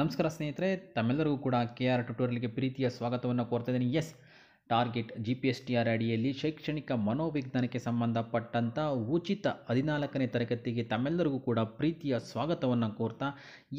ನಮಸ್ಕಾರ ಸ್ನೇಹಿತರೆ ತಮ್ಮೆಲ್ಲರಿಗೂ ಕೂಡ ಕೆ ಆರ್ ಟ್ಯುಟೋರಿಯಲ್ಗೆ ಪ್ರೀತಿಯ ಸ್ವಾಗತವನ್ನು ಕೋರ್ತಾ S target G P S T R ಅಡಿಯಲ್ಲಿ ಶೈಕ್ಷಣಿಕ ಮನೋವಿಜ್ಞಾನಕ್ಕೆ ಸಂಬಂಧಪಟ್ಟಂಥ ಉಚಿತ ಹದಿನಾಲ್ಕನೇ ತರಗತಿಗೆ ತಮ್ಮೆಲ್ಲರಿಗೂ ಕೂಡ ಪ್ರೀತಿಯ ಸ್ವಾಗತವನ್ನು ಕೋರ್ತಾ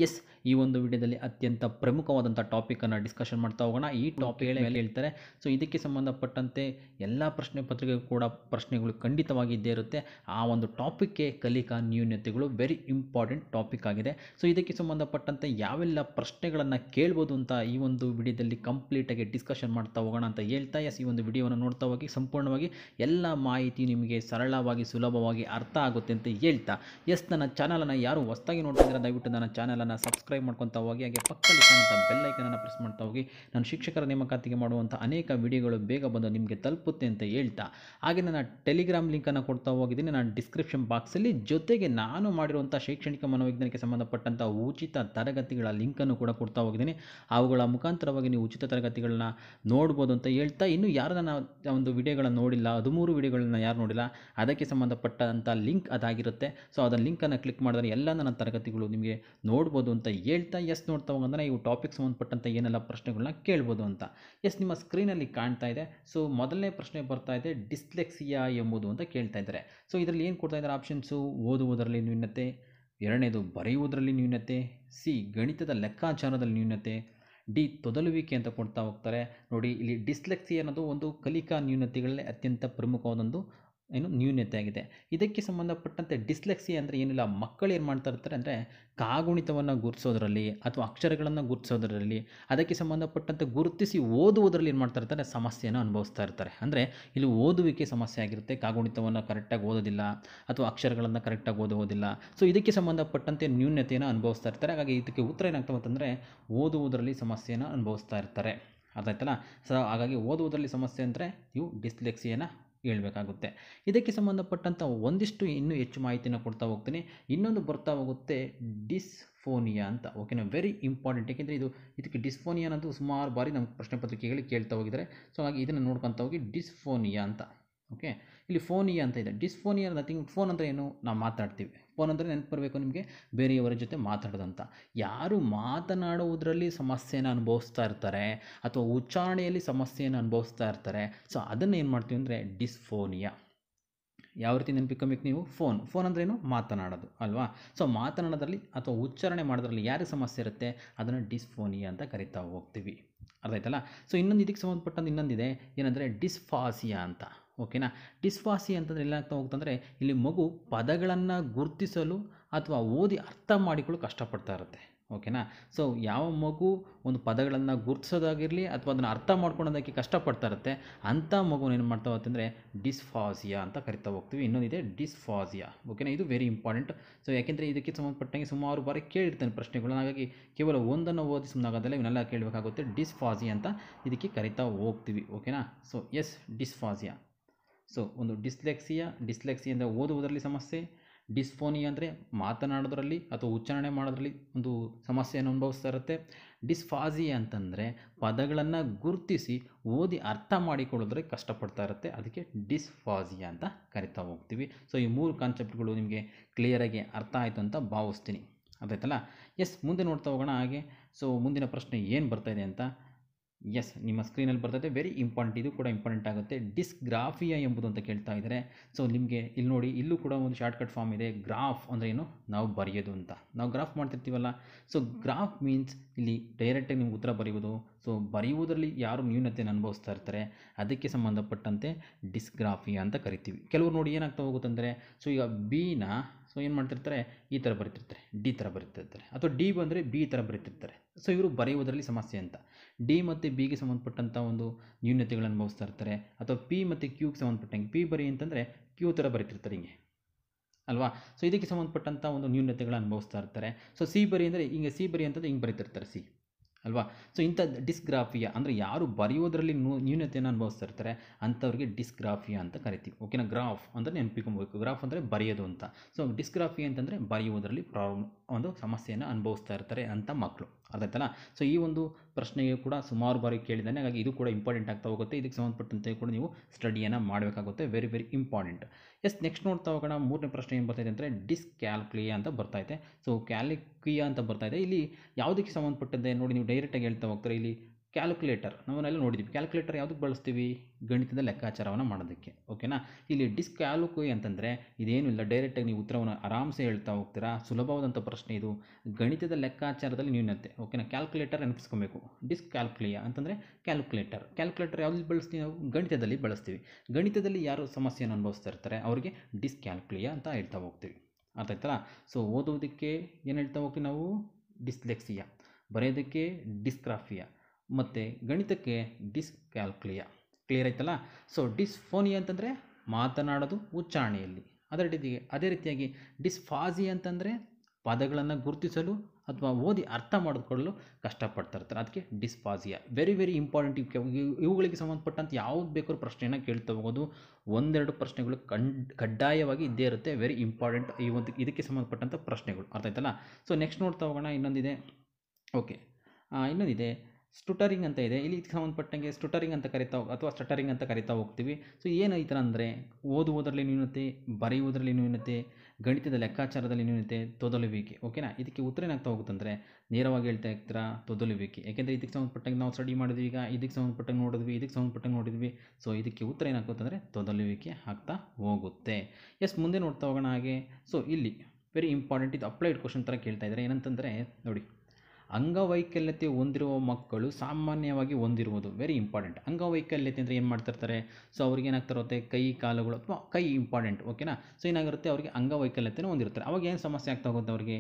ಎಸ್ ಈ ಒಂದು ವಿಡಿಯೋದಲ್ಲಿ ಅತ್ಯಂತ ಪ್ರಮುಖವಾದಂಥ ಟಾಪಿಕನ್ನು ಡಿಸ್ಕಷನ್ ಮಾಡ್ತಾ ಹೋಗೋಣ ಈ ಟಾಪಿಕ್ ಮೇಲೆ ಹೇಳ್ತಾರೆ ಸೊ ಇದಕ್ಕೆ ಸಂಬಂಧಪಟ್ಟಂತೆ ಎಲ್ಲ ಪ್ರಶ್ನೆ ಪತ್ರಿಕೆ ಕೂಡ ಪ್ರಶ್ನೆಗಳು ಖಂಡಿತವಾಗಿ ಇದ್ದೇ ಇರುತ್ತೆ ಆ ಒಂದು ಟಾಪಿಕ್ಗೆ ಕಲಿಕಾ ನ್ಯೂನ್ಯತೆಗಳು ವೆರಿ ಇಂಪಾರ್ಟೆಂಟ್ ಟಾಪಿಕ್ ಆಗಿದೆ ಸೊ ಇದಕ್ಕೆ ಸಂಬಂಧಪಟ್ಟಂತೆ ಯಾವೆಲ್ಲ ಪ್ರಶ್ನೆಗಳನ್ನು ಕೇಳ್ಬೋದು ಅಂತ ಈ ಒಂದು ವಿಡಿಯೋದಲ್ಲಿ ಕಂಪ್ಲೀಟಾಗಿ ಡಿಸ್ಕಷನ್ ಮಾಡ್ತಾ ಹೋಗೋಣ ಅಂತ ಹೇಳ್ತಾ ಎಸ್ ಈ ಒಂದು ವಿಡಿಯೋವನ್ನು ನೋಡ್ತಾ ಹೋಗಿ ಸಂಪೂರ್ಣವಾಗಿ ಎಲ್ಲ ಮಾಹಿತಿ ನಿಮಗೆ ಸರಳವಾಗಿ ಸುಲಭವಾಗಿ ಅರ್ಥ ಆಗುತ್ತೆ ಅಂತ ಹೇಳ್ತಾ ಎಸ್ ನನ್ನ ಚಾನಲನ್ನು ಯಾರು ಹೊಸದಾಗಿ ನೋಡ್ತಿದ್ದೀರ ದಯವಿಟ್ಟು ನನ್ನ ಚಾನಲನ್ನು ಸಬ್ಸ್ಕ್ರೈಬ್ ಮಾಡ್ಕೊತ ಹೋಗಿ ಹಾಗೆ ಪಕ್ಕದಲ್ಲಿ ಕಾಣುವಂಥ ಬೆಲ್ಲೈಕನನ್ನು ಪ್ರೆಸ್ ಮಾಡ್ತಾ ಹೋಗಿ ನಾನು ಶಿಕ್ಷಕರ ನೇಮಕಾತಿಗೆ ಮಾಡುವಂಥ ಅನೇಕ ವಿಡಿಯೋಗಳು ಬೇಗ ಬಂದು ನಿಮಗೆ ತಲುಪುತ್ತೆ ಅಂತ ಹೇಳ್ತಾ ಹಾಗೆ ನನ್ನ ಟೆಲಿಗ್ರಾಮ್ ಲಿಂಕನ್ನು ಕೊಡ್ತಾ ಹೋಗಿದ್ದೀನಿ ನಾನು ಡಿಸ್ಕ್ರಿಪ್ಷನ್ ಬಾಕ್ಸಲ್ಲಿ ಜೊತೆಗೆ ನಾನು ಮಾಡಿರುವಂಥ ಶೈಕ್ಷಣಿಕ ಮನೋವಿಜ್ಞಾನಕ್ಕೆ ಸಂಬಂಧಪಟ್ಟಂಥ ಉಚಿತ ತರಗತಿಗಳ ಲಿಂಕನ್ನು ಕೂಡ ಕೊಡ್ತಾ ಹೋಗಿದ್ದೀನಿ ಅವುಗಳ ಮುಖಾಂತರವಾಗಿ ನೀವು ಉಚಿತ ತರಗತಿಗಳನ್ನ ನೋಡ್ಬೋದು ಅಂತ ಹೇಳ್ತಾ ಇನ್ನು ಇನ್ನೂ ಯಾರು ನನ್ನ ಒಂದು ವಿಡಿಯೋಗಳನ್ನು ನೋಡಿಲ್ಲ ಹದಿಮೂರು ವಿಡಿಯೋಗಳನ್ನು ಯಾರು ನೋಡಿಲ್ಲ ಅದಕ್ಕೆ ಸಂಬಂಧಪಟ್ಟಂಥ ಲಿಂಕ್ ಅದಾಗಿರುತ್ತೆ ಸೊ ಅದರ ಲಿಂಕನ್ನು ಕ್ಲಿಕ್ ಮಾಡಿದ್ರೆ ಎಲ್ಲ ನನ್ನ ತರಗತಿಗಳು ನಿಮಗೆ ನೋಡ್ಬೋದು ಅಂತ ಹೇಳ್ತಾ ಎಸ್ ನೋಡ್ತಾ ಹೋಗಂದ್ರೆ ಇವು ಟಾಪಿಕ್ ಸಂಬಂಧಪಟ್ಟಂಥ ಏನೆಲ್ಲ ಪ್ರಶ್ನೆಗಳನ್ನ ಕೇಳ್ಬೋದು ಅಂತ ಎಸ್ ನಿಮ್ಮ ಸ್ಕ್ರೀನಲ್ಲಿ ಕಾಣ್ತಾ ಇದೆ ಸೊ ಮೊದಲನೇ ಪ್ರಶ್ನೆ ಬರ್ತಾ ಇದೆ ಡಿಸ್ಲೆಕ್ಸಿಯಾ ಎಂಬುದು ಅಂತ ಕೇಳ್ತಾ ಇದ್ದಾರೆ ಸೊ ಇದರಲ್ಲಿ ಏನು ಕೊಡ್ತಾ ಇದ್ದಾರೆ ಆಪ್ಷನ್ಸು ಓದುವುದರಲ್ಲಿ ನ್ಯೂನತೆ ಎರಡನೇದು ಬರೆಯುವುದರಲ್ಲಿ ನ್ಯೂನತೆ ಸಿ ಗಣಿತದ ಲೆಕ್ಕಾಚಾರದಲ್ಲಿ ನ್ಯೂನತೆ ಡಿ ತೊದಲುವಿಕೆ ಅಂತ ಕೊಡ್ತಾ ಹೋಗ್ತಾರೆ ನೋಡಿ ಇಲ್ಲಿ ಡಿಸ್ಲೆಕ್ಸಿ ಅನ್ನೋದು ಒಂದು ಕಲಿಕಾ ನ್ಯೂನತೆಗಳಲ್ಲಿ ಅತ್ಯಂತ ಪ್ರಮುಖವಾದ ಒಂದು ಏನು ನ್ಯೂನ್ಯತೆ ಆಗಿದೆ ಇದಕ್ಕೆ ಸಂಬಂಧಪಟ್ಟಂತೆ ಡಿಸ್ಲೆಕ್ಸಿ ಅಂದರೆ ಏನಿಲ್ಲ ಮಕ್ಕಳು ಏನು ಮಾಡ್ತಾ ಇರ್ತಾರೆ ಅಂದರೆ ಕಾಗುಣಿತವನ್ನು ಗುರುತಿಸೋದ್ರಲ್ಲಿ ಅಥವಾ ಅಕ್ಷರಗಳನ್ನು ಗುರುತಿಸೋದ್ರಲ್ಲಿ ಅದಕ್ಕೆ ಸಂಬಂಧಪಟ್ಟಂತೆ ಗುರುತಿಸಿ ಓದುವುದರಲ್ಲಿ ಏನು ಮಾಡ್ತಾ ಇರ್ತಾರೆ ಸಮಸ್ಯೆಯನ್ನು ಅನುಭವಿಸ್ತಾ ಇರ್ತಾರೆ ಅಂದರೆ ಇಲ್ಲಿ ಓದುವಿಕೆ ಸಮಸ್ಯೆ ಆಗಿರುತ್ತೆ ಕಾಗುಣಿತವನ್ನು ಕರೆಕ್ಟಾಗಿ ಓದೋದಿಲ್ಲ ಅಥವಾ ಅಕ್ಷರಗಳನ್ನು ಕರೆಕ್ಟಾಗಿ ಓದುವುದಿಲ್ಲ ಸೊ ಇದಕ್ಕೆ ಸಂಬಂಧಪಟ್ಟಂತೆ ನ್ಯೂನ್ಯತೆಯನ್ನು ಅನುಭವಿಸ್ತಾ ಇರ್ತಾರೆ ಹಾಗಾಗಿ ಇದಕ್ಕೆ ಉತ್ತರ ಏನಾಗ್ತವೆ ಅಂತಂದರೆ ಓದುವುದರಲ್ಲಿ ಸಮಸ್ಯೆಯನ್ನು ಅನುಭವಿಸ್ತಾ ಇರ್ತಾರೆ ಅದಾಯ್ತಲ್ಲ ಸೊ ಹಾಗಾಗಿ ಓದುವುದರಲ್ಲಿ ಸಮಸ್ಯೆ ಅಂದರೆ ಇವು ಡಿಸ್ಲೆಕ್ಸಿಯನ್ನು ಹೇಳ್ಬೇಕಾಗುತ್ತೆ ಇದಕ್ಕೆ ಸಂಬಂಧಪಟ್ಟಂಥ ಒಂದಿಷ್ಟು ಇನ್ನೂ ಹೆಚ್ಚು ಮಾಹಿತಿನ ಕೊಡ್ತಾ ಹೋಗ್ತೀನಿ ಇನ್ನೊಂದು ಬರ್ತಾ ಹೋಗುತ್ತೆ ಡಿಸ್ಫೋನಿಯಾ ಅಂತ ಓಕೆನಾ ವೆರಿ ಇಂಪಾರ್ಟೆಂಟ್ ಏಕೆಂದರೆ ಇದು ಇದಕ್ಕೆ ಡಿಸ್ಫೋನಿಯಾ ಅನ್ನೋದು ಸುಮಾರು ಬಾರಿ ನಮ್ಮ ಪ್ರಶ್ನೆ ಪತ್ರಿಕೆಗಳಿಗೆ ಕೇಳ್ತಾ ಹೋಗಿದ್ದಾರೆ ಸೊ ಹಾಗಾಗಿ ಇದನ್ನು ನೋಡ್ಕೊತಾ ಹೋಗಿ ಡಿಸ್ಫೋನಿಯಾ ಅಂತ ಓಕೆ ಇಲ್ಲಿ ಫೋನಿಯಾ ಅಂತ ಇದೆ ಡಿಸ್ಫೋನಿಯಾ ನಥಿಂಗ್ ಫೋನ್ ಅಂದರೆ ಏನು ನಾವು ಮಾತಾಡ್ತೀವಿ ಫೋನ್ ಅಂದರೆ ನೆನಪು ಬರಬೇಕು ನಿಮಗೆ ಬೇರೆಯವರ ಜೊತೆ ಮಾತಾಡೋದಂತ ಯಾರು ಮಾತನಾಡುವುದರಲ್ಲಿ ಸಮಸ್ಯೆಯನ್ನು ಅನುಭವಿಸ್ತಾ ಇರ್ತಾರೆ ಅಥವಾ ಉಚ್ಚಾರಣೆಯಲ್ಲಿ ಸಮಸ್ಯೆಯನ್ನು ಅನುಭವಿಸ್ತಾ ಇರ್ತಾರೆ ಸೊ ಅದನ್ನು ಏನು ಮಾಡ್ತೀವಿ ಅಂದರೆ ಡಿಸ್ಫೋನಿಯಾ ಯಾವ ರೀತಿ ನೆನಪಿಕೊಬೇಕು ನೀವು ಫೋನ್ ಫೋನ್ ಅಂದ್ರೇನು ಮಾತನಾಡೋದು ಅಲ್ವಾ ಸೊ ಮಾತನಾಡೋದ್ರಲ್ಲಿ ಅಥವಾ ಉಚ್ಚಾರಣೆ ಮಾಡೋದ್ರಲ್ಲಿ ಯಾರಿಗೆ ಸಮಸ್ಯೆ ಇರುತ್ತೆ ಅದನ್ನು ಡಿಸ್ಫೋನಿಯಾ ಅಂತ ಕರಿತಾ ಹೋಗ್ತೀವಿ ಅರ್ಥ ಆಯ್ತಲ್ಲ ಸೊ ಇನ್ನೊಂದು ಇದಕ್ಕೆ ಸಂಬಂಧಪಟ್ಟಂದು ಇನ್ನೊಂದಿದೆ ಏನಂದರೆ ಡಿಸ್ಫಾಸಿಯಾ ಅಂತ ಓಕೆನಾ ಡಿಸ್ವಾಸಿ ಅಂತಂದರೆ ಏನಾಗ್ತಾ ಹೋಗ್ತಂದರೆ ಇಲ್ಲಿ ಮಗು ಪದಗಳನ್ನು ಗುರುತಿಸಲು ಅಥವಾ ಓದಿ ಅರ್ಥ ಮಾಡಿಕೊಳ್ಳಲು ಕಷ್ಟಪಡ್ತಾ ಇರುತ್ತೆ ಓಕೆನಾ ಸೊ ಯಾವ ಮಗು ಒಂದು ಪದಗಳನ್ನು ಗುರುತಿಸೋದಾಗಿರಲಿ ಅಥವಾ ಅದನ್ನು ಅರ್ಥ ಮಾಡ್ಕೊಳೋದಕ್ಕೆ ಕಷ್ಟಪಡ್ತಾ ಇರುತ್ತೆ ಅಂಥ ಮಗುನ ಏನು ಮಾಡ್ತಾ ಹೋಗ್ತಂದರೆ ಡಿಸ್ಫಾಸಿಯಾ ಅಂತ ಕರಿತಾ ಹೋಗ್ತೀವಿ ಇನ್ನೊಂದಿದೆ ಡಿಸ್ಫಾಸಿಯಾ ಓಕೆನಾ ಇದು ವೆರಿ ಇಂಪಾರ್ಟೆಂಟ್ ಸೊ ಯಾಕೆಂದರೆ ಇದಕ್ಕೆ ಸಂಬಂಧಪಟ್ಟಂಗೆ ಸುಮಾರು ಬಾರಿ ಕೇಳಿರ್ತಾನೆ ಪ್ರಶ್ನೆಗಳನ್ನ ಹಾಗಾಗಿ ಕೇವಲ ಒಂದನ್ನು ಓದಿ ಸುಮ್ಮನಾಗೋದಲ್ಲ ಇವನ್ನೆಲ್ಲ ಕೇಳಬೇಕಾಗುತ್ತೆ ಡಿಸ್ಫಾಸಿಯಾ ಅಂತ ಇದಕ್ಕೆ ಕರಿತಾ ಹೋಗ್ತೀವಿ ಓಕೆನಾ ಸೊ ಎಸ್ ಡಿಸ್ಫಾಸಿಯಾ ಸೊ ಒಂದು ಡಿಸ್ಲೆಕ್ಸಿಯಾ ಅಂದರೆ ಓದುವುದರಲ್ಲಿ ಸಮಸ್ಯೆ ಡಿಸ್ಫೋನಿ ಅಂದರೆ ಮಾತನಾಡೋದ್ರಲ್ಲಿ ಅಥವಾ ಉಚ್ಚಾರಣೆ ಮಾಡೋದ್ರಲ್ಲಿ ಒಂದು ಸಮಸ್ಯೆಯನ್ನು ಅನುಭವಿಸ್ತಾ ಇರುತ್ತೆ ಡಿಸ್ಫಾಜಿ ಅಂತಂದರೆ ಪದಗಳನ್ನು ಗುರುತಿಸಿ ಓದಿ ಅರ್ಥ ಮಾಡಿಕೊಳ್ಳೋದ್ರೆ ಕಷ್ಟಪಡ್ತಾ ಇರುತ್ತೆ ಅದಕ್ಕೆ ಡಿಸ್ಫಾಜಿಯಾ ಅಂತ ಕರಿತಾ ಹೋಗ್ತೀವಿ ಸೊ ಈ ಮೂರು ಕಾನ್ಸೆಪ್ಟ್ಗಳು ನಿಮಗೆ ಕ್ಲಿಯರಾಗಿ ಅರ್ಥ ಆಯಿತು ಅಂತ ಭಾವಿಸ್ತೀನಿ ಅದಾಯ್ತಲ್ಲ ಎಸ್ ಮುಂದೆ ನೋಡ್ತಾ ಹೋಗೋಣ ಹಾಗೆ ಸೊ ಮುಂದಿನ ಪ್ರಶ್ನೆ ಏನು ಬರ್ತಾಯಿದೆ ಅಂತ ಎಸ್ ನಿಮ್ಮ ಸ್ಕ್ರೀನಲ್ಲಿ ಬರ್ತದೆ ವೆರಿ ಇಂಪಾರ್ಟೆಂಟ್ ಇದು ಕೂಡ ಇಂಪಾರ್ಟೆಂಟ್ ಆಗುತ್ತೆ ಡಿಸ್ಗ್ರಾಫಿಯಾ ಎಂಬುದು ಅಂತ ಕೇಳ್ತಾ ಇದ್ದಾರೆ ಸೊ ನಿಮಗೆ ಇಲ್ಲಿ ನೋಡಿ ಇಲ್ಲೂ ಕೂಡ ಒಂದು ಶಾರ್ಟ್ಕಟ್ ಫಾರ್ಮ್ ಇದೆ ಗ್ರಾಫ್ ಅಂದರೆ ಏನು ನಾವು ಬರೆಯೋದು ಅಂತ ನಾವು ಗ್ರಾಫ್ ಮಾಡ್ತಿರ್ತೀವಲ್ಲ ಸೊ ಗ್ರಾಫ್ ಮೀನ್ಸ್ ಇಲ್ಲಿ ಡೈರೆಕ್ಟಾಗಿ ನಿಮ್ಗೆ ಉತ್ತರ ಬರೆಯುವುದು ಸೊ ಬರೆಯುವುದರಲ್ಲಿ ಯಾರು ನ್ಯೂನತೆಯನ್ನು ಅನುಭವಿಸ್ತಾ ಇರ್ತಾರೆ ಅದಕ್ಕೆ ಸಂಬಂಧಪಟ್ಟಂತೆ ಡಿಸ್ಗ್ರಾಫಿಯಾ ಅಂತ ಕರಿತೀವಿ ಕೆಲವರು ನೋಡಿ ಏನಾಗ್ತಾ ಹೋಗುತ್ತಂದರೆ ಸೊ ಈಗ ಬಿನ ಸೊ ಏನು ಮಾಡ್ತಿರ್ತಾರೆ ಈ ಥರ ಬರಿತಿರ್ತಾರೆ ಡಿ ಥರ ಬರಿತಿರ್ತಾರೆ ಅಥವಾ ಡಿ ಬಂದರೆ ಬಿ ಥರ ಬರಿತಿರ್ತಾರೆ ಸೊ ಇವರು ಬರೆಯುವುದರಲ್ಲಿ ಸಮಸ್ಯೆ ಅಂತ ಡಿ ಮತ್ತು ಬಿಗೆ ಸಂಬಂಧಪಟ್ಟಂಥ ಒಂದು ನ್ಯೂನ್ಯತೆಗಳನ್ನು ಅನುಭವಿಸ್ತಾ ಇರ್ತಾರೆ ಅಥವಾ ಪಿ ಮತ್ತು ಕ್ಯೂಗೆ ಸಂಬಂಧಪಟ್ಟಂಗೆ ಪಿ ಬರಿ ಅಂತಂದರೆ ಕ್ಯೂ ಥರ ಬರಿತಿರ್ತಾರೆ ಹಿಂಗೆ ಅಲ್ವಾ ಸೊ ಇದಕ್ಕೆ ಸಂಬಂಧಪಟ್ಟಂಥ ಒಂದು ನ್ಯೂನ್ಯತೆಗಳನ್ನು ಅನುಭವಿಸ್ತಾ ಇರ್ತಾರೆ ಸೊ ಸಿ ಬರಿ ಅಂದರೆ ಹಿಂಗೆ ಸಿ ಬರಿ ಅಂತಂದರೆ ಹಿಂಗೆ ಬರಿತಿರ್ತಾರೆ ಸಿ ಅಲ್ವಾ ಸೊ ಇಂಥ ಡಿಸ್ಗ್ರಾಫಿಯಾ ಅಂದರೆ ಯಾರು ಬರೆಯೋದರಲ್ಲಿ ನ್ಯೂನತೆಯನ್ನು ಅನುಭವಿಸ್ತಾ ಇರ್ತಾರೆ ಅಂಥವ್ರಿಗೆ ಡಿಸ್ಗ್ರಾಫಿಯಾ ಅಂತ ಕರಿತೀವಿ ಓಕೆನಾ ಗ್ರಾಫ್ ಅಂದರೆ ನೆನಪಿಕೊಬೇಕು ಗ್ರಾಫ್ ಅಂದರೆ ಬರೆಯೋದು ಅಂತ ಸೊ ಡಿಸ್ಗ್ರಾಫಿಯಾ ಅಂತಂದರೆ ಬರೆಯೋದರಲ್ಲಿ ಪ್ರಾಬ್ಲಮ್ ಒಂದು ಸಮಸ್ಯೆಯನ್ನು ಅನುಭವಿಸ್ತಾ ಇರ್ತಾರೆ ಅಂಥ ಮಕ್ಕಳು ಅರ್ಥ ಆಯ್ತಲ್ಲ ಸೊ ಈ ಒಂದು ಪ್ರಶ್ನೆಗೆ ಕೂಡ ಸುಮಾರು ಬಾರಿ ಕೇಳಿದ್ದಾನೆ ಹಾಗಾಗಿ ಇದು ಕೂಡ ಇಂಪಾರ್ಟೆಂಟ್ ಆಗ್ತಾ ಹೋಗುತ್ತೆ ಇದಕ್ಕೆ ಸಂಬಂಧಪಟ್ಟಂತೆ ಕೂಡ ನೀವು ಸ್ಟಡಿಯನ್ನು ಮಾಡಬೇಕಾಗುತ್ತೆ very very important yes next ನೋಡ್ತಾ ಹೋಗೋಣ ಮೂರನೇ ಪ್ರಶ್ನೆ ಏನು ಬರ್ತಾಯಿದೆ ಅಂದರೆ ಡಿಸ್ಕ್ಯಾಲ್ಕ್ಲಿಯಾ ಅಂತ ಬರ್ತೈತೆ ಸೊ ಕ್ಯಾಲಿಕ್ವಿಯಾ ಅಂತ ಇದೆ ಇಲ್ಲಿ ಯಾವುದಕ್ಕೆ ಸಂಬಂಧಪಟ್ಟಂತೆ ನೋಡಿ ನೀವು ಡೈರೆಕ್ಟಾಗಿ ಹೇಳ್ತಾ ಹೋಗ್ತಾರೆ ಇಲ್ಲಿ ಕ್ಯಾಲ್ಕುಲೇಟರ್ ನಾವನ್ನೆಲ್ಲ ನೋಡಿದ್ದೀವಿ ಕ್ಯಾಲ್ಕುಲೇಟರ್ ಯಾವುದಕ್ಕೆ ಬಳಸ್ತೀವಿ ಗಣಿತದ ಲೆಕ್ಕಾಚಾರವನ್ನು ಮಾಡೋದಕ್ಕೆ ಓಕೆನಾ ಇಲ್ಲಿ ಡಿಸ್ಕ್ಯಾಲುಕುಯ್ ಅಂತಂದರೆ ಇದೇನು ಇಲ್ಲ ಡೈರೆಕ್ಟಾಗಿ ನೀವು ಉತ್ತರವನ್ನು ಆರಾಮಸೆ ಹೇಳ್ತಾ ಹೋಗ್ತೀರಾ ಸುಲಭವಾದಂಥ ಪ್ರಶ್ನೆ ಇದು ಗಣಿತದ ಲೆಕ್ಕಾಚಾರದಲ್ಲಿ ನ್ಯೂನತೆ ಓಕೆನಾ ಕ್ಯಾಲ್ಕುಲೇಟರ್ ನೆನಪಿಸ್ಕೊಬೇಕು ಡಿಸ್ಕ್ ಕ್ಯಾಲ್ಕುಲಿಯ ಅಂತಂದರೆ ಕ್ಯಾಲ್ಕುಲೇಟರ್ ಕ್ಯಾಲ್ಕುಲೇಟರ್ ಯಾವುದು ಬಳಸ್ತೀವಿ ನಾವು ಗಣಿತದಲ್ಲಿ ಬಳಸ್ತೀವಿ ಗಣಿತದಲ್ಲಿ ಯಾರು ಸಮಸ್ಯೆಯನ್ನು ಅನುಭವಿಸ್ತಾ ಇರ್ತಾರೆ ಅವರಿಗೆ ಕ್ಯಾಲ್ಕುಲಿಯ ಅಂತ ಹೇಳ್ತಾ ಹೋಗ್ತೀವಿ ಅರ್ಥ ಆಯ್ತಲ್ಲ ಸೊ ಓದೋದಕ್ಕೆ ಏನು ಹೇಳ್ತಾ ಹೋಗ್ತೀವಿ ನಾವು ಡಿಸ್ಲೆಕ್ಸಿಯಾ ಬರೆಯೋದಕ್ಕೆ ಡಿಸ್ಕ್ರಾಫಿಯಾ ಮತ್ತು ಗಣಿತಕ್ಕೆ ಡಿಸ್ ಕ್ಲಿಯರ್ ಆಯ್ತಲ್ಲ ಸೊ ಡಿಸ್ಫೋನಿಯಾ ಅಂತಂದರೆ ಮಾತನಾಡೋದು ಉಚ್ಚಾರಣೆಯಲ್ಲಿ ಅದರ ರೀತಿಗೆ ಅದೇ ರೀತಿಯಾಗಿ ಡಿಸ್ಫಾಜಿ ಅಂತಂದರೆ ಪದಗಳನ್ನು ಗುರುತಿಸಲು ಅಥವಾ ಓದಿ ಅರ್ಥ ಮಾಡಿಕೊಳ್ಳಲು ಇರ್ತಾರೆ ಅದಕ್ಕೆ ಡಿಸ್ಪಾಜಿಯಾ ವೆರಿ ವೆರಿ ಇಂಪಾರ್ಟೆಂಟ್ ಇವುಗಳಿಗೆ ಸಂಬಂಧಪಟ್ಟಂತೆ ಯಾವ್ದು ಬೇಕಾದ್ರೂ ಪ್ರಶ್ನೆಯನ್ನು ಕೇಳ್ತಾ ಹೋಗೋದು ಒಂದೆರಡು ಪ್ರಶ್ನೆಗಳು ಕಂಡ್ ಕಡ್ಡಾಯವಾಗಿ ಇದ್ದೇ ಇರುತ್ತೆ ವೆರಿ ಇಂಪಾರ್ಟೆಂಟ್ ಈ ಒಂದು ಇದಕ್ಕೆ ಸಂಬಂಧಪಟ್ಟಂಥ ಪ್ರಶ್ನೆಗಳು ಅರ್ಥ ಆಯ್ತಲ್ಲ ಸೊ ನೆಕ್ಸ್ಟ್ ನೋಡ್ತಾ ಹೋಗೋಣ ಇನ್ನೊಂದಿದೆ ಓಕೆ ಇನ್ನೊಂದಿದೆ ಸ್ಟುಟರಿಂಗ್ ಅಂತ ಇದೆ ಇಲ್ಲಿ ಇದಕ್ಕೆ ಸಂಬಂಧಪಟ್ಟಂಗೆ ಸ್ಟುಟರಿಂಗ್ ಅಂತ ಕರಿತಾ ಅಥವಾ ಸ್ಟಟರಿಂಗ್ ಅಂತ ಕರಿತಾ ಹೋಗ್ತೀವಿ ಸೊ ಏನು ಈ ಥರ ಅಂದರೆ ಓದುವುದರಲ್ಲಿ ನ್ಯೂನತೆ ಬರೆಯುವುದರಲ್ಲಿ ನ್ಯೂನತೆ ಗಣಿತದ ಲೆಕ್ಕಾಚಾರದಲ್ಲಿ ನ್ಯೂನತೆ ತೊದಲುವಿಕೆ ಓಕೆನಾ ಇದಕ್ಕೆ ಉತ್ತರ ಏನಾಗ್ತಾ ಹೋಗುತ್ತಂದರೆ ನೇರವಾಗಿ ಹೇಳ್ತಾ ಇರ್ತೀರ ತೊದಲುವಿಕೆ ಯಾಕೆಂದರೆ ಇದಕ್ಕೆ ಸಂಬಂಧಪಟ್ಟಂಗೆ ನಾವು ಸ್ಟಡಿ ಮಾಡಿದ್ವಿ ಈಗ ಇದಕ್ಕೆ ಸಂಬಂಧಪಟ್ಟಂಗೆ ನೋಡಿದ್ವಿ ಇದಕ್ಕೆ ಸಂಬಂಧಪಟ್ಟಂಗೆ ನೋಡಿದ್ವಿ ಸೊ ಇದಕ್ಕೆ ಉತ್ತರ ಏನಾಗ್ತಂದರೆ ತೊದಲುವಿಕೆ ಆಗ್ತಾ ಹೋಗುತ್ತೆ ಎಸ್ ಮುಂದೆ ನೋಡ್ತಾ ಹೋಗೋಣ ಹಾಗೆ ಸೊ ಇಲ್ಲಿ ವೆರಿ ಇಂಪಾರ್ಟೆಂಟ್ ಇದು ಅಪ್ಲೈಡ್ ಕ್ವಶನ್ ಥರ ಕೇಳ್ತಾ ಇದ್ದಾರೆ ಏನಂತಂದರೆ ನೋಡಿ ಅಂಗವೈಕಲ್ಯತೆ ಹೊಂದಿರುವ ಮಕ್ಕಳು ಸಾಮಾನ್ಯವಾಗಿ ಹೊಂದಿರುವುದು ವೆರಿ ಇಂಪಾರ್ಟೆಂಟ್ ಅಂಗವೈಕಲ್ಯತೆ ಅಂದರೆ ಏನು ಮಾಡ್ತಿರ್ತಾರೆ ಸೊ ಅವ್ರಿಗೆ ಏನಾಗ್ತಾ ಇರುತ್ತೆ ಕೈ ಕಾಲುಗಳು ಅಥವಾ ಕೈ ಇಂಪಾರ್ಟೆಂಟ್ ಓಕೆನಾ ಸೊ ಏನಾಗಿರುತ್ತೆ ಅವರಿಗೆ ಅಂಗವೈಕಲ್ಯತೆನೂ ಹೊಂದಿರ್ತಾರೆ ಅವಾಗ ಏನು ಸಮಸ್ಯೆ ಆಗ್ತಾ ಹೋಗುತ್ತೆ ಅವರಿಗೆ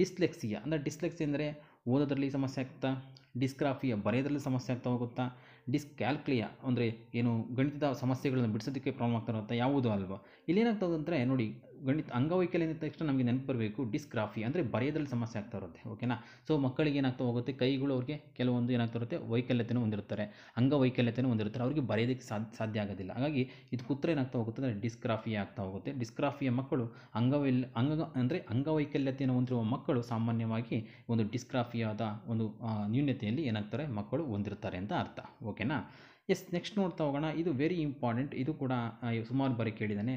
ಡಿಸ್ಲೆಕ್ಸಿಯಾ ಅಂದರೆ ಡಿಸ್ಲೆಕ್ಸಿ ಅಂದರೆ ಓದೋದ್ರಲ್ಲಿ ಸಮಸ್ಯೆ ಆಗ್ತಾ ಡಿಸ್ಕ್ರಾಫಿಯಾ ಬರೆಯೋದ್ರಲ್ಲಿ ಸಮಸ್ಯೆ ಆಗ್ತಾ ಹೋಗುತ್ತಾ ಡಿಸ್ಕ್ಯಾಲ್ಕ್ಲಿಯಾ ಅಂದರೆ ಏನು ಗಣಿತದ ಸಮಸ್ಯೆಗಳನ್ನು ಬಿಡಿಸೋದಕ್ಕೆ ಪ್ರಾಬ್ಲಮ್ ಆಗ್ತಾ ಇರುತ್ತೆ ಯಾವುದು ಅಲ್ವಾ ಇಲ್ಲೇನಾಗ್ತದೆ ಅಂದರೆ ನೋಡಿ ಗಣಿತ ಅಂಗವೈಕಲ್ಯ ಅಂದ ತಕ್ಷಣ ನಮಗೆ ನೆನಪು ಬರಬೇಕು ಡಿಸ್ಗ್ರಾಫಿ ಅಂದರೆ ಬರೆಯೋದ್ರಲ್ಲಿ ಸಮಸ್ಯೆ ಆಗ್ತಾ ಇರುತ್ತೆ ಓಕೆನಾ ಸೊ ಮಕ್ಕಳಿಗೆ ಏನಾಗ್ತಾ ಹೋಗುತ್ತೆ ಕೈಗಳು ಅವ್ರಿಗೆ ಕೆಲವೊಂದು ಏನಾಗ್ತಾ ಇರುತ್ತೆ ವೈಕಲ್ಯತೆಯೂ ಹೊಂದಿರ್ತಾರೆ ಅಂಗವೈಕಲ್ಯತೆಯೂ ಹೊಂದಿರ್ತಾರೆ ಅವರಿಗೆ ಬರೆಯೋದಕ್ಕೆ ಸಾಧ್ಯ ಸಾಧ್ಯ ಆಗೋದಿಲ್ಲ ಹಾಗಾಗಿ ಇದು ಕೂತ್ರೆ ಏನಾಗ್ತಾ ಹೋಗುತ್ತೆ ಅಂದರೆ ಡಿಸ್ಗ್ರಾಫಿ ಆಗ್ತಾ ಹೋಗುತ್ತೆ ಡಿಸ್ಕ್ರಾಫಿಯ ಮಕ್ಕಳು ಅಂಗವೈಲ್ಯ ಅಂಗ ಅಂದರೆ ಅಂಗವೈಕಲ್ಯತೆಯನ್ನು ಹೊಂದಿರುವ ಮಕ್ಕಳು ಸಾಮಾನ್ಯವಾಗಿ ಒಂದು ಡಿಸ್ಕ್ರಾಫಿಯಾದ ಒಂದು ನ್ಯೂನ್ಯತೆಯಲ್ಲಿ ಏನಾಗ್ತಾರೆ ಮಕ್ಕಳು ಹೊಂದಿರ್ತಾರೆ ಅಂತ ಅರ್ಥ ಓಕೆನಾ ಎಸ್ ನೆಕ್ಸ್ಟ್ ನೋಡ್ತಾ ಹೋಗೋಣ ಇದು ವೆರಿ ಇಂಪಾರ್ಟೆಂಟ್ ಇದು ಕೂಡ ಸುಮಾರು ಬಾರಿ ಕೇಳಿದ್ದಾನೆ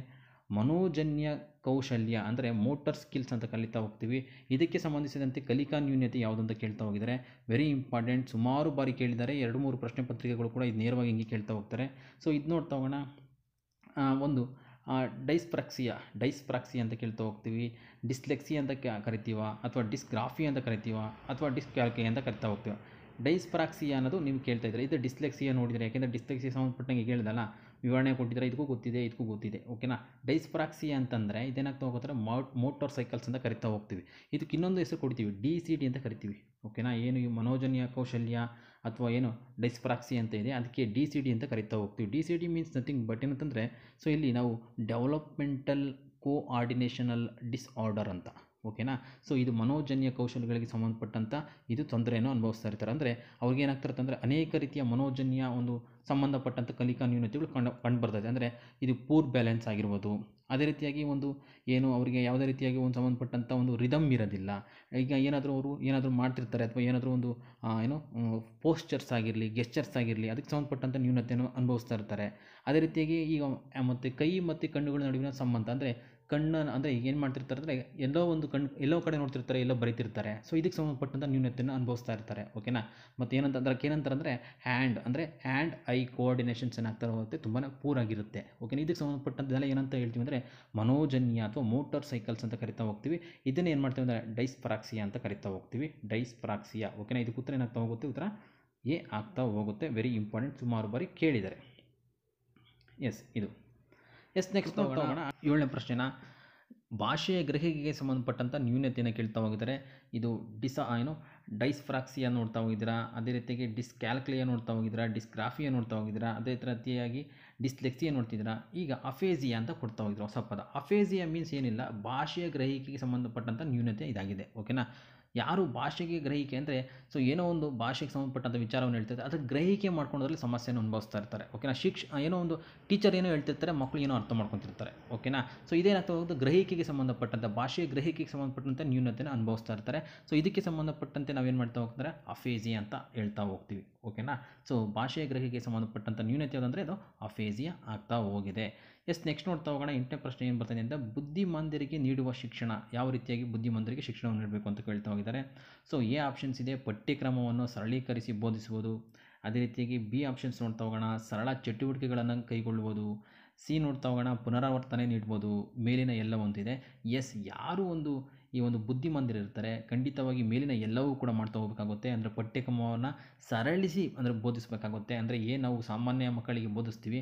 ಮನೋಜನ್ಯ ಕೌಶಲ್ಯ ಅಂದರೆ ಮೋಟರ್ ಸ್ಕಿಲ್ಸ್ ಅಂತ ಕಲಿತಾ ಹೋಗ್ತೀವಿ ಇದಕ್ಕೆ ಸಂಬಂಧಿಸಿದಂತೆ ಕಲಿಕಾ ನ್ಯೂನ್ಯತೆ ಯಾವುದಂತ ಕೇಳ್ತಾ ಹೋಗಿದರೆ ವೆರಿ ಇಂಪಾರ್ಟೆಂಟ್ ಸುಮಾರು ಬಾರಿ ಕೇಳಿದ್ದಾರೆ ಎರಡು ಮೂರು ಪ್ರಶ್ನೆ ಪತ್ರಿಕೆಗಳು ಕೂಡ ಇದು ನೇರವಾಗಿ ಹಿಂಗೆ ಕೇಳ್ತಾ ಹೋಗ್ತಾರೆ ಸೊ ಇದು ನೋಡ್ತಾ ಹೋಗೋಣ ಒಂದು ಡೈಸ್ಪ್ರಾಕ್ಸಿಯಾ ಡೈಸ್ಪ್ರಾಕ್ಸಿ ಅಂತ ಕೇಳ್ತಾ ಹೋಗ್ತೀವಿ ಡಿಸ್ಲೆಕ್ಸಿ ಅಂತ ಕರಿತೀವ ಅಥವಾ ಗ್ರಾಫಿ ಅಂತ ಕರಿತೀವ ಅಥವಾ ಡಿಸ್ಕ್ಯಾಲ್ಕೆ ಅಂತ ಕರಿತಾ ಹೋಗ್ತೀವಿ ಡೈಸ್ಪ್ರಾಕ್ಸಿಯಾ ಅನ್ನೋದು ನೀವು ಕೇಳ್ತಾ ಇದ್ದಾರೆ ಇದು ಡಿಸ್ಲೆಕ್ಸಿಯ ನೋಡಿದರೆ ಯಾಕೆಂದರೆ ಡಿಸ್ಲೆಕ್ಸಿಯ ಸಂಬಂಧಪಟ್ಟಂಗೆ ಕೇಳಿದಲ್ಲ ವಿವರಣೆ ಕೊಟ್ಟಿದ್ದಾರೆ ಇದಕ್ಕೂ ಗೊತ್ತಿದೆ ಇದಕ್ಕೂ ಗೊತ್ತಿದೆ ಓಕೆನಾ ಡೈಸ್ಪ್ರಾಕ್ಸಿ ಅಂತಂದರೆ ಇದೇನಾಗ್ತಾ ಹೋಗೋದ್ರೆ ಮೋಟಾರ್ ಸೈಕಲ್ಸ್ ಅಂತ ಕರಿತಾ ಹೋಗ್ತೀವಿ ಇದಕ್ಕೆ ಇನ್ನೊಂದು ಹೆಸರು ಕೊಡ್ತೀವಿ ಡಿ ಸಿ ಡಿ ಅಂತ ಕರಿತೀವಿ ಓಕೆನಾ ಏನು ಮನೋಜನೀಯ ಮನೋಜನ್ಯ ಕೌಶಲ್ಯ ಅಥವಾ ಏನು ಡೈಸ್ಪ್ರಾಕ್ಸಿ ಅಂತ ಇದೆ ಅದಕ್ಕೆ ಡಿ ಸಿ ಡಿ ಅಂತ ಕರಿತಾ ಹೋಗ್ತೀವಿ D C D means nothing but ಏನಂತಂದರೆ ಸೊ ಇಲ್ಲಿ ನಾವು ಡೆವಲಪ್ಮೆಂಟಲ್ ಕೋಆರ್ಡಿನೇಷನಲ್ ಡಿಸ್ಆರ್ಡರ್ ಅಂತ ಓಕೆನಾ ಸೊ ಇದು ಮನೋಜನ್ಯ ಕೌಶಲ್ಯಗಳಿಗೆ ಸಂಬಂಧಪಟ್ಟಂಥ ಇದು ತೊಂದರೆಯನ್ನು ಅನುಭವಿಸ್ತಾ ಇರ್ತಾರೆ ಅಂದರೆ ಅವ್ರಿಗೆ ಏನಾಗ್ತಾರೆ ಅಂದರೆ ಅನೇಕ ರೀತಿಯ ಮನೋಜನ್ಯ ಒಂದು ಸಂಬಂಧಪಟ್ಟಂಥ ಕಲಿಕಾ ನ್ಯೂನತೆಗಳು ಕಂಡು ಕಂಡು ಬರ್ತದೆ ಅಂದರೆ ಇದು ಪೂರ್ ಬ್ಯಾಲೆನ್ಸ್ ಆಗಿರ್ಬೋದು ಅದೇ ರೀತಿಯಾಗಿ ಒಂದು ಏನು ಅವರಿಗೆ ಯಾವುದೇ ರೀತಿಯಾಗಿ ಒಂದು ಸಂಬಂಧಪಟ್ಟಂಥ ಒಂದು ರಿದಮ್ ಇರೋದಿಲ್ಲ ಈಗ ಏನಾದರೂ ಅವರು ಏನಾದರೂ ಮಾಡ್ತಿರ್ತಾರೆ ಅಥವಾ ಏನಾದರೂ ಒಂದು ಏನು ಪೋಸ್ಚರ್ಸ್ ಆಗಿರಲಿ ಗೆಸ್ಚರ್ಸ್ ಆಗಿರಲಿ ಅದಕ್ಕೆ ಸಂಬಂಧಪಟ್ಟಂಥ ನ್ಯೂನತೆಯನ್ನು ಅನುಭವಿಸ್ತಾ ಇರ್ತಾರೆ ಅದೇ ರೀತಿಯಾಗಿ ಈಗ ಮತ್ತು ಕೈ ಮತ್ತು ಕಣ್ಣುಗಳ ನಡುವಿನ ಸಂಬಂಧ ಅಂದರೆ ಕಣ್ಣನ್ನು ಅಂದರೆ ಏನು ಮಾಡ್ತಿರ್ತಾರೆ ಅಂದರೆ ಎಲ್ಲೋ ಒಂದು ಕಣ್ಣು ಎಲ್ಲೋ ಕಡೆ ನೋಡ್ತಿರ್ತಾರೆ ಎಲ್ಲೋ ಬರೀತಿರ್ತಾರೆ ಸೊ ಇದಕ್ಕೆ ಸಂಬಂಧಪಟ್ಟಂಥ ನ್ಯೂನತೆಯನ್ನು ಅನುಭವಿಸ್ತಾ ಇರ್ತಾರೆ ಓಕೆನಾ ಮತ್ತು ಏನಂತ ಅಂದ್ರೆ ಏನಂತಾರೆ ಅಂದರೆ ಹ್ಯಾಂಡ್ ಅಂದರೆ ಹ್ಯಾಂಡ್ ಐ ಕೋಆರ್ಡಿನೇಷನ್ಸ್ ಏನಾಗ್ತಾ ಹೋಗುತ್ತೆ ತುಂಬಾ ಪೂರ್ ಆಗಿರುತ್ತೆ ಓಕೆನಾ ಇದಕ್ಕೆ ಸಂಬಂಧಪಟ್ಟಂಥದ್ದೆಲ್ಲ ಏನಂತ ಹೇಳ್ತೀವಿ ಅಂದರೆ ಮನೋಜನ್ಯ ಅಥವಾ ಮೋಟಾರ್ ಸೈಕಲ್ಸ್ ಅಂತ ಕರಿತಾ ಹೋಗ್ತೀವಿ ಇದನ್ನು ಏನು ಮಾಡ್ತೀವಿ ಅಂದರೆ ಡೈಸ್ ಪ್ರಾಕ್ಸಿಯಾ ಅಂತ ಕರಿತಾ ಹೋಗ್ತೀವಿ ಡೈಸ್ ಪ್ರಾಕ್ಸಿಯಾ ಓಕೆನಾ ಇದಕ್ಕೆ ಉತ್ತರ ಏನಾಗ್ತಾ ಹೋಗುತ್ತೆ ಉತ್ತರ ಎ ಆಗ್ತಾ ಹೋಗುತ್ತೆ ವೆರಿ ಇಂಪಾರ್ಟೆಂಟ್ ಸುಮಾರು ಬಾರಿ ಕೇಳಿದ್ದಾರೆ ಎಸ್ ಇದು ಎಸ್ ನೆಕ್ಸ್ಟ್ ನೋಡೋಣ ಏಳನೇ ಪ್ರಶ್ನೆನ ಭಾಷೆಯ ಗ್ರಹಿಕೆಗೆ ಸಂಬಂಧಪಟ್ಟಂಥ ನ್ಯೂನತೆಯನ್ನು ಕೇಳ್ತಾ ಹೋಗಿದ್ದಾರೆ ಇದು ಡಿಸ ಏನು ಡೈಸ್ಫ್ರಾಕ್ಸಿಯಾ ನೋಡ್ತಾ ಹೋಗಿದ್ದೀರಾ ಅದೇ ರೀತಿಯಾಗಿ ಡಿಸ್ಕ್ಯಾಲ್ಕ್ಲಿಯಾ ನೋಡ್ತಾ ಹೋಗಿದ್ದೀರಾ ಡಿಸ್ಗ್ರಾಫಿಯಾ ನೋಡ್ತಾ ಹೋಗಿದ್ದೀರಾ ಅದೇ ರೀತಿಯಾಗಿ ಡಿಸ್ಲೆಕ್ಸಿಯಾ ನೋಡ್ತಿದ್ದೀರಾ ಈಗ ಅಫೇಜಿಯಾ ಅಂತ ಕೊಡ್ತಾ ಹೋಗಿದ್ರು ಹೊಸ ಪದ ಮೀನ್ಸ್ ಏನಿಲ್ಲ ಭಾಷೆಯ ಗ್ರಹಿಕೆಗೆ ಸಂಬಂಧಪಟ್ಟಂಥ ನ್ಯೂನತೆ ಇದಾಗಿದೆ ಓಕೆನಾ ಯಾರು ಭಾಷೆಗೆ ಗ್ರಹಿಕೆ ಅಂದರೆ ಸೊ ಏನೋ ಒಂದು ಭಾಷೆಗೆ ಸಂಬಂಧಪಟ್ಟಂಥ ವಿಚಾರವನ್ನು ಹೇಳ್ತಿರ್ತಾರೆ ಅದಕ್ಕೆ ಗ್ರಹಿಕೆ ಮಾಡ್ಕೊಳ್ಳೋದ್ರಲ್ಲಿ ಸಮಸ್ಯೆಯನ್ನು ಅನುಭವಿಸ್ತಾ ಇರ್ತಾರೆ ಓಕೆನಾ ಶಿಕ್ಷ ಏನೋ ಒಂದು ಟೀಚರ್ ಏನೋ ಹೇಳ್ತಿರ್ತಾರೆ ಮಕ್ಕಳು ಏನೋ ಅರ್ಥ ಮಾಡ್ಕೊತಿರ್ತಾರೆ ಓಕೆನಾ ಸೊ ಇದೇನಾಗ್ತಾ ಹೋಗೋದು ಗ್ರಹಿಕೆಗೆ ಸಂಬಂಧಪಟ್ಟಂಥ ಭಾಷೆಯ ಗ್ರಹಿಕೆಗೆ ಸಂಬಂಧಪಟ್ಟಂಥ ನ್ಯೂನತೆನ ಅನುಭವಿಸ್ತಾ ಇರ್ತಾರೆ ಸೊ ಇದಕ್ಕೆ ಸಂಬಂಧಪಟ್ಟಂತೆ ನಾವೇನು ಮಾಡ್ತಾ ಹೋಗ್ತಾರೆ ಅಫೇಜಿಯಾ ಅಂತ ಹೇಳ್ತಾ ಹೋಗ್ತೀವಿ ಓಕೆನಾ ಸೊ ಭಾಷೆಯ ಗ್ರಹಿಕೆಗೆ ಸಂಬಂಧಪಟ್ಟಂಥ ನ್ಯೂನತೆ ಯಾವುದಂದ್ರೆ ಅದು ಅಫೇಜಿಯ ಆಗ್ತಾ ಹೋಗಿದೆ ಎಸ್ ನೆಕ್ಸ್ಟ್ ನೋಡ್ತಾ ಹೋಗೋಣ ಎಂಟನೇ ಪ್ರಶ್ನೆ ಏನು ಬರ್ತಾನೆ ಅಂತ ಬುದ್ಧಿಮಾಂದರಿಗೆ ನೀಡುವ ಶಿಕ್ಷಣ ಯಾವ ರೀತಿಯಾಗಿ ಬುದ್ಧಿಮಾಂದರಿಗೆ ಶಿಕ್ಷಣವನ್ನು ನೀಡಬೇಕು ಅಂತ ಕೇಳ್ತಾ ಹೋಗಿದ್ದಾರೆ ಸೊ ಎ ಆಪ್ಷನ್ಸ್ ಇದೆ ಪಠ್ಯಕ್ರಮವನ್ನು ಸರಳೀಕರಿಸಿ ಬೋಧಿಸುವುದು ಅದೇ ರೀತಿಯಾಗಿ ಬಿ ಆಪ್ಷನ್ಸ್ ನೋಡ್ತಾ ಹೋಗೋಣ ಸರಳ ಚಟುವಟಿಕೆಗಳನ್ನು ಕೈಗೊಳ್ಳುವುದು ಸಿ ನೋಡ್ತಾ ಹೋಗೋಣ ಪುನರಾವರ್ತನೆ ನೀಡ್ಬೋದು ಮೇಲಿನ ಎಲ್ಲ ಒಂದಿದೆ ಎಸ್ ಯಾರು ಒಂದು ಈ ಒಂದು ಬುದ್ಧಿಮಂದಿರ ಇರ್ತಾರೆ ಖಂಡಿತವಾಗಿ ಮೇಲಿನ ಎಲ್ಲವೂ ಕೂಡ ಮಾಡ್ತಾ ಹೋಗಬೇಕಾಗುತ್ತೆ ಅಂದರೆ ಪಠ್ಯಕ್ರಮವನ್ನು ಸರಳಿಸಿ ಅಂದರೆ ಬೋಧಿಸಬೇಕಾಗುತ್ತೆ ಅಂದರೆ ಏನು ನಾವು ಸಾಮಾನ್ಯ ಮಕ್ಕಳಿಗೆ ಬೋಧಿಸ್ತೀವಿ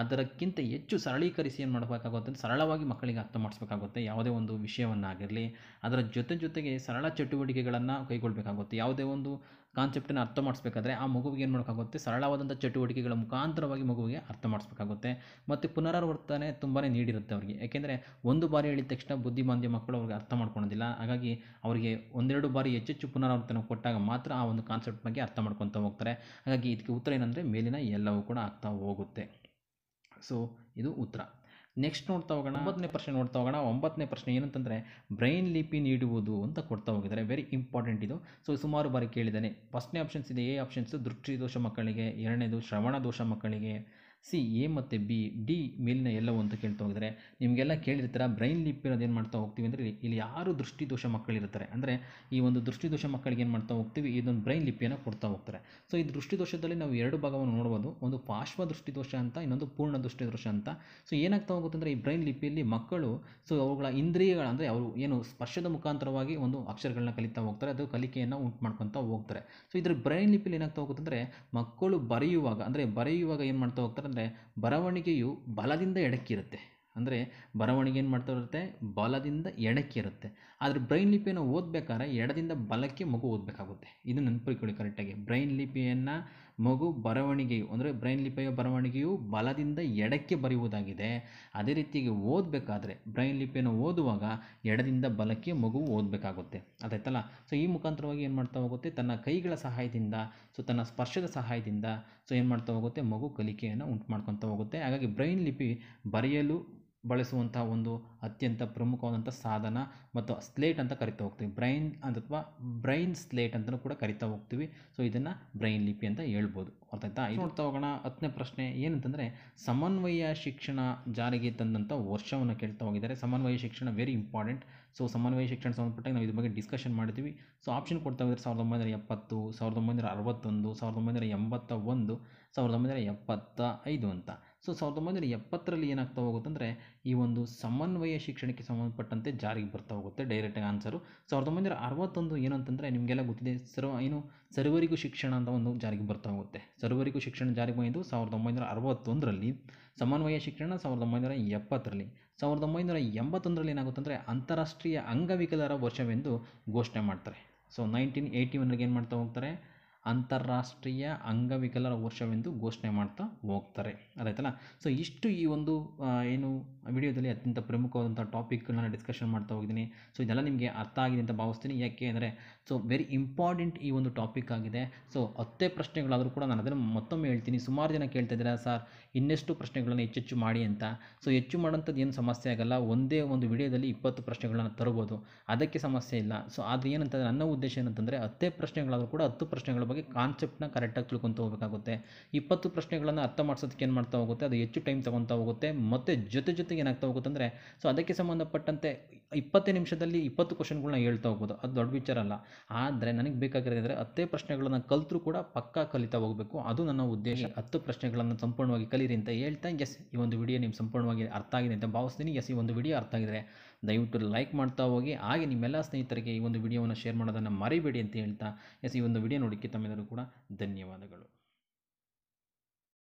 ಅದಕ್ಕಿಂತ ಹೆಚ್ಚು ಸರಳೀಕರಿಸಿ ಏನು ಮಾಡಬೇಕಾಗುತ್ತೆ ಅಂದರೆ ಸರಳವಾಗಿ ಮಕ್ಕಳಿಗೆ ಅರ್ಥ ಮಾಡಿಸ್ಬೇಕಾಗುತ್ತೆ ಯಾವುದೇ ಒಂದು ವಿಷಯವನ್ನಾಗಿರಲಿ ಅದರ ಜೊತೆ ಜೊತೆಗೆ ಸರಳ ಚಟುವಟಿಕೆಗಳನ್ನು ಕೈಗೊಳ್ಳಬೇಕಾಗುತ್ತೆ ಯಾವುದೇ ಒಂದು ಕಾನ್ಸೆಪ್ಟನ್ನ ಅರ್ಥ ಮಾಡಿಸ್ಬೇಕಾದ್ರೆ ಆ ಮಗುವಿಗೆ ಏನು ಮಾಡೋಕ್ಕಾಗುತ್ತೆ ಸರಳವಾದಂಥ ಚಟುವಟಿಕೆಗಳ ಮುಖಾಂತರವಾಗಿ ಮಗುವಿಗೆ ಅರ್ಥ ಮಾಡಿಸ್ಬೇಕಾಗುತ್ತೆ ಮತ್ತು ಪುನರಾವರ್ತನೆ ತುಂಬಾ ನೀಡಿರುತ್ತೆ ಅವರಿಗೆ ಏಕೆಂದರೆ ಒಂದು ಬಾರಿ ಹೇಳಿದ ತಕ್ಷಣ ಬುದ್ಧಿಮಾಂದ್ಯ ಮಕ್ಕಳು ಅವ್ರಿಗೆ ಅರ್ಥ ಮಾಡ್ಕೊಳೋದಿಲ್ಲ ಹಾಗಾಗಿ ಅವರಿಗೆ ಒಂದೆರಡು ಬಾರಿ ಹೆಚ್ಚೆಚ್ಚು ಪುನರಾವರ್ತನೆ ಕೊಟ್ಟಾಗ ಮಾತ್ರ ಆ ಒಂದು ಕಾನ್ಸೆಪ್ಟ್ ಬಗ್ಗೆ ಅರ್ಥ ಮಾಡ್ಕೊತಾ ಹೋಗ್ತಾರೆ ಹಾಗಾಗಿ ಇದಕ್ಕೆ ಉತ್ತರ ಏನಂದರೆ ಮೇಲಿನ ಎಲ್ಲವೂ ಕೂಡ ಆಗ್ತಾ ಹೋಗುತ್ತೆ ಸೊ ಇದು ಉತ್ತರ ನೆಕ್ಸ್ಟ್ ನೋಡ್ತಾ ಹೋಗೋಣ ಒಂಬತ್ತನೇ ಪ್ರಶ್ನೆ ನೋಡ್ತಾ ಹೋಗೋಣ ಒಂಬತ್ತನೇ ಪ್ರಶ್ನೆ ಏನಂತಂದರೆ ಬ್ರೈನ್ ಲಿಪಿ ನೀಡುವುದು ಅಂತ ಕೊಡ್ತಾ ಹೋಗಿದ್ದಾರೆ ವೆರಿ ಇಂಪಾರ್ಟೆಂಟ್ ಇದು ಸೊ ಸುಮಾರು ಬಾರಿ ಕೇಳಿದ್ದಾನೆ ಫಸ್ಟ್ನೇ ಆಪ್ಷನ್ಸ್ ಇದೆ ಎ ಆಪ್ಷನ್ಸು ದೃಷ್ಟಿ ದೋಷ ಮಕ್ಕಳಿಗೆ ಎರಡನೇದು ಶ್ರವಣ ದೋಷ ಮಕ್ಕಳಿಗೆ ಸಿ ಎ ಮತ್ತು ಬಿ ಡಿ ಮೇಲಿನ ಎಲ್ಲವೂ ಅಂತ ಕೇಳ್ತಾ ಹೋಗಿದರೆ ನಿಮಗೆಲ್ಲ ಕೇಳಿರ್ತಾರೆ ಬ್ರೈನ್ ಲಿಪ್ ಏನು ಮಾಡ್ತಾ ಹೋಗ್ತೀವಿ ಅಂದರೆ ಇಲ್ಲಿ ಯಾರು ದೃಷ್ಟಿದೋಷ ಮಕ್ಕಳಿರ್ತಾರೆ ಅಂದರೆ ಈ ಒಂದು ದೃಷ್ಟಿದೋಷ ಮಕ್ಕಳಿಗೆ ಏನು ಮಾಡ್ತಾ ಹೋಗ್ತೀವಿ ಇದೊಂದು ಬ್ರೈನ್ ಲಿಪಿಯನ್ನು ಕೊಡ್ತಾ ಹೋಗ್ತಾರೆ ಸೊ ಈ ದೃಷ್ಟಿದೋಷದಲ್ಲಿ ನಾವು ಎರಡು ಭಾಗವನ್ನು ನೋಡ್ಬೋದು ಒಂದು ಪಾರ್ಶ್ವ ದೃಷ್ಟಿದೋಷ ಅಂತ ಇನ್ನೊಂದು ಪೂರ್ಣ ದೃಷ್ಟಿದೋಷ ಅಂತ ಸೊ ಏನಾಗ್ತಾ ಹೋಗುತ್ತೆ ಅಂದರೆ ಈ ಬ್ರೈನ್ ಲಿಪಿಯಲ್ಲಿ ಮಕ್ಕಳು ಸೊ ಅವುಗಳ ಇಂದ್ರಿಯಗಳ ಅಂದರೆ ಅವರು ಏನು ಸ್ಪರ್ಶದ ಮುಖಾಂತರವಾಗಿ ಒಂದು ಅಕ್ಷರಗಳನ್ನ ಕಲಿತಾ ಹೋಗ್ತಾರೆ ಅದು ಕಲಿಕೆಯನ್ನು ಉಂಟು ಮಾಡ್ಕೊತಾ ಹೋಗ್ತಾರೆ ಸೊ ಇದ್ರ ಬ್ರೈನ್ ಲಿಪಿಯಲ್ಲಿ ಏನಾಗ್ತಾ ಹೋಗುತ್ತೆ ಅಂದರೆ ಮಕ್ಕಳು ಬರೆಯುವಾಗ ಅಂದರೆ ಬರೆಯುವಾಗ ಏನು ಮಾಡ್ತಾ ಹೋಗ್ತಾರೆ ಅಂತಂದರೆ ಬರವಣಿಗೆಯು ಬಲದಿಂದ ಎಡಕ್ಕಿರುತ್ತೆ ಅಂದರೆ ಬರವಣಿಗೆ ಏನು ಮಾಡ್ತಾ ಇರುತ್ತೆ ಬಲದಿಂದ ಎಡಕ್ಕಿರುತ್ತೆ ಆದರೆ ಬ್ರೈನ್ ಲಿಪಿಯನ್ನು ಓದಬೇಕಾದ್ರೆ ಎಡದಿಂದ ಬಲಕ್ಕೆ ಮಗು ಓದಬೇಕಾಗುತ್ತೆ ಇದು ನೆನ್ಪಿಟ್ಕೊಳ್ಳಿ ಕರೆಕ್ಟಾಗಿ ಬ್ರೈನ್ ಲಿಪಿಯನ್ನು ಮಗು ಬರವಣಿಗೆಯು ಅಂದರೆ ಬ್ರೈನ್ ಲಿಪಿಯ ಬರವಣಿಗೆಯು ಬಲದಿಂದ ಎಡಕ್ಕೆ ಬರೆಯುವುದಾಗಿದೆ ಅದೇ ರೀತಿಯಾಗಿ ಓದಬೇಕಾದ್ರೆ ಬ್ರೈನ್ ಲಿಪಿಯನ್ನು ಓದುವಾಗ ಎಡದಿಂದ ಬಲಕ್ಕೆ ಮಗು ಓದಬೇಕಾಗುತ್ತೆ ಅದಾಯ್ತಲ್ಲ ಸೊ ಈ ಮುಖಾಂತರವಾಗಿ ಏನು ಮಾಡ್ತಾ ಹೋಗುತ್ತೆ ತನ್ನ ಕೈಗಳ ಸಹಾಯದಿಂದ ಸೊ ತನ್ನ ಸ್ಪರ್ಶದ ಸಹಾಯದಿಂದ ಸೊ ಏನು ಮಾಡ್ತಾ ಹೋಗುತ್ತೆ ಮಗು ಕಲಿಕೆಯನ್ನು ಉಂಟು ಮಾಡ್ಕೊತಾ ಹೋಗುತ್ತೆ ಹಾಗಾಗಿ ಬ್ರೈನ್ ಲಿಪಿ ಬರೆಯಲು ಬಳಸುವಂಥ ಒಂದು ಅತ್ಯಂತ ಪ್ರಮುಖವಾದಂಥ ಸಾಧನ ಮತ್ತು ಸ್ಲೇಟ್ ಅಂತ ಕರಿತಾ ಹೋಗ್ತೀವಿ ಬ್ರೈನ್ ಅಂತ ಅಥವಾ ಬ್ರೈನ್ ಸ್ಲೇಟ್ ಅಂತಲೂ ಕೂಡ ಕರಿತಾ ಹೋಗ್ತೀವಿ ಸೊ ಇದನ್ನು ಬ್ರೈನ್ ಲಿಪಿ ಅಂತ ಹೇಳ್ಬೋದು ಆಯ್ತಾ ಇದು ನೋಡ್ತಾ ಹೋಗೋಣ ಹತ್ತನೇ ಪ್ರಶ್ನೆ ಏನಂತಂದರೆ ಸಮನ್ವಯ ಶಿಕ್ಷಣ ಜಾರಿಗೆ ತಂದಂಥ ವರ್ಷವನ್ನು ಕೇಳ್ತಾ ಹೋಗಿದ್ದಾರೆ ಸಮನ್ವಯ ಶಿಕ್ಷಣ ವೆರಿ ಇಂಪಾರ್ಟೆಂಟ್ ಸೊ ಸಮನ್ವಯ ಶಿಕ್ಷಣ ಸಂಬಂಧಪಟ್ಟಾಗ ನಾವು ಇದ್ರ ಬಗ್ಗೆ ಡಿಸ್ಕಷನ್ ಮಾಡ್ತೀವಿ ಸೊ ಆಪ್ಷನ್ ಕೊಡ್ತಾ ಹೋಗಿದ್ರೆ ಸಾವಿರದ ಒಂಬೈನೂರ ಎಪ್ಪತ್ತು ಸಾವಿರದ ಒಂಬೈನೂರ ಅರವತ್ತೊಂದು ಸಾವಿರದ ಒಂಬೈನೂರ ಎಂಬತ್ತ ಒಂದು ಸಾವಿರದ ಒಂಬೈನೂರ ಎಪ್ಪತ್ತ ಐದು ಅಂತ ಸೊ ಸಾವಿರದ ಒಂಬೈನೂರ ಎಪ್ಪತ್ತರಲ್ಲಿ ಏನಾಗ್ತಾ ಹೋಗುತ್ತಂದರೆ ಈ ಒಂದು ಸಮನ್ವಯ ಶಿಕ್ಷಣಕ್ಕೆ ಸಂಬಂಧಪಟ್ಟಂತೆ ಜಾರಿಗೆ ಬರ್ತಾ ಹೋಗುತ್ತೆ ಡೈರೆಕ್ಟಾಗಿ ಆನ್ಸರು ಸಾವಿರದ ಒಂಬೈನೂರ ಅರವತ್ತೊಂದು ಏನು ನಿಮಗೆಲ್ಲ ಗೊತ್ತಿದೆ ಸರ್ವ ಏನು ಸರ್ವರಿಗೂ ಶಿಕ್ಷಣ ಅಂತ ಒಂದು ಜಾರಿಗೆ ಬರ್ತಾ ಹೋಗುತ್ತೆ ಸರ್ವರಿಗೂ ಶಿಕ್ಷಣ ಜಾರಿಗೆ ಬಂದಿದ್ದು ಸಾವಿರದ ಒಂಬೈನೂರ ಅರವತ್ತೊಂದರಲ್ಲಿ ಸಮನ್ವಯ ಶಿಕ್ಷಣ ಸಾವಿರದ ಒಂಬೈನೂರ ಎಪ್ಪತ್ತರಲ್ಲಿ ಸಾವಿರದ ಒಂಬೈನೂರ ಎಂಬತ್ತೊಂದರಲ್ಲಿ ಏನಾಗುತ್ತೆ ಅಂದರೆ ಅಂತಾರಾಷ್ಟ್ರೀಯ ಅಂಗವಿಕಲರ ವರ್ಷವೆಂದು ಘೋಷಣೆ ಮಾಡ್ತಾರೆ ಸೊ ನೈನ್ಟೀನ್ ಏಯ್ಟಿ ಒನ್ಗೆ ಏನು ಮಾಡ್ತಾ ಹೋಗ್ತಾರೆ ಅಂತಾರಾಷ್ಟ್ರೀಯ ಅಂಗವಿಕಲರ ವರ್ಷವೆಂದು ಘೋಷಣೆ ಮಾಡ್ತಾ ಹೋಗ್ತಾರೆ ಅದಾಯ್ತಲ್ಲ ಸೊ ಇಷ್ಟು ಈ ಒಂದು ಏನು ವಿಡಿಯೋದಲ್ಲಿ ಅತ್ಯಂತ ಪ್ರಮುಖವಾದಂಥ ಟಾಪಿಕ್ಗಳನ್ನ ಡಿಸ್ಕಷನ್ ಮಾಡ್ತಾ ಹೋಗಿದ್ದೀನಿ ಸೊ ಇದೆಲ್ಲ ನಿಮಗೆ ಅರ್ಥ ಆಗಿದೆ ಅಂತ ಭಾವಿಸ್ತೀನಿ ಯಾಕೆ ಅಂದರೆ ಸೊ ವೆರಿ ಇಂಪಾರ್ಟೆಂಟ್ ಈ ಒಂದು ಟಾಪಿಕ್ ಆಗಿದೆ ಸೊ ಹತ್ತೇ ಪ್ರಶ್ನೆಗಳಾದರೂ ಕೂಡ ನಾನು ಅದನ್ನು ಮತ್ತೊಮ್ಮೆ ಹೇಳ್ತೀನಿ ಸುಮಾರು ಜನ ಕೇಳ್ತಾ ಇದ್ದಾರೆ ಸರ್ ಇನ್ನೆಷ್ಟು ಪ್ರಶ್ನೆಗಳನ್ನು ಹೆಚ್ಚೆಚ್ಚು ಮಾಡಿ ಅಂತ ಸೊ ಹೆಚ್ಚು ಮಾಡೋಂಥದ್ದು ಏನು ಸಮಸ್ಯೆ ಆಗಲ್ಲ ಒಂದೇ ಒಂದು ವಿಡಿಯೋದಲ್ಲಿ ಇಪ್ಪತ್ತು ಪ್ರಶ್ನೆಗಳನ್ನು ತರ್ಬೋದು ಅದಕ್ಕೆ ಸಮಸ್ಯೆ ಇಲ್ಲ ಸೊ ಆದರೆ ಏನಂತಂದರೆ ನನ್ನ ಉದ್ದೇಶ ಏನಂತಂದರೆ ಹತ್ತೇ ಪ್ರಶ್ನೆಗಳಾದರೂ ಕೂಡ ಹತ್ತು ಪ್ರಶ್ನೆಗಳ ಬಗ್ಗೆ ಕಾನ್ಸೆಪ್ಟ್ನ ಕರೆಕ್ಟಾಗಿ ತಿಳ್ಕೊತ ಹೋಗಬೇಕಾಗುತ್ತೆ ಇಪ್ಪತ್ತು ಪ್ರಶ್ನೆಗಳನ್ನು ಅರ್ಥ ಮಾಡಿಸೋದಕ್ಕೆ ಏನು ಮಾಡ್ತಾ ಹೋಗುತ್ತೆ ಅದು ಹೆಚ್ಚು ಟೈಮ್ ತೊಗೊತಾ ಹೋಗುತ್ತೆ ಮತ್ತು ಜೊತೆ ಜೊತೆಗೆ ಏನಾಗ್ತಾ ಹೋಗುತ್ತೆ ಅಂದರೆ ಸೊ ಅದಕ್ಕೆ ಸಂಬಂಧಪಟ್ಟಂತೆ ಇಪ್ಪತ್ತೇ ನಿಮಿಷದಲ್ಲಿ ಇಪ್ಪತ್ತು ಕ್ವಶನ್ಗಳನ್ನ ಹೇಳ್ತಾ ಹೋಗ್ಬೋದು ಅದು ದೊಡ್ಡ ವಿಚಾರ ಅಲ್ಲ ಆದರೆ ನನಗೆ ಬೇಕಾಗಿರೋದ್ರೆ ಹತ್ತೇ ಪ್ರಶ್ನೆಗಳನ್ನು ಕಲಿತರೂ ಕೂಡ ಪಕ್ಕಾ ಕಲಿತಾ ಹೋಗಬೇಕು ಅದು ನನ್ನ ಉದ್ದೇಶ ಹತ್ತು ಪ್ರಶ್ನೆಗಳನ್ನು ಸಂಪೂರ್ಣವಾಗಿ ಕಲೀರಿ ಅಂತ ಹೇಳ್ತಾ ಎಸ್ ಈ ಒಂದು ವಿಡಿಯೋ ನಿಮ್ಗೆ ಸಂಪೂರ್ಣವಾಗಿ ಅರ್ಥ ಆಗಿದೆ ಅಂತ ಭಾವಿಸ್ತೀನಿ ಎಸ್ ಈ ಒಂದು ವಿಡಿಯೋ ಅರ್ಥ ಆಗಿದೆ ದಯವಿಟ್ಟು ಲೈಕ್ ಮಾಡ್ತಾ ಹೋಗಿ ಹಾಗೆ ನಿಮ್ಮೆಲ್ಲ ಸ್ನೇಹಿತರಿಗೆ ಈ ಒಂದು ವಿಡಿಯೋವನ್ನು ಶೇರ್ ಮಾಡೋದನ್ನು ಮರಿಬೇಡಿ ಅಂತ ಹೇಳ್ತಾ ಎಸ್ ಈ ಒಂದು ವಿಡಿಯೋ ನೋಡಿಕ್ಕೆ ತಮ್ಮೆಲ್ಲರೂ ಕೂಡ ಧನ್ಯವಾದಗಳು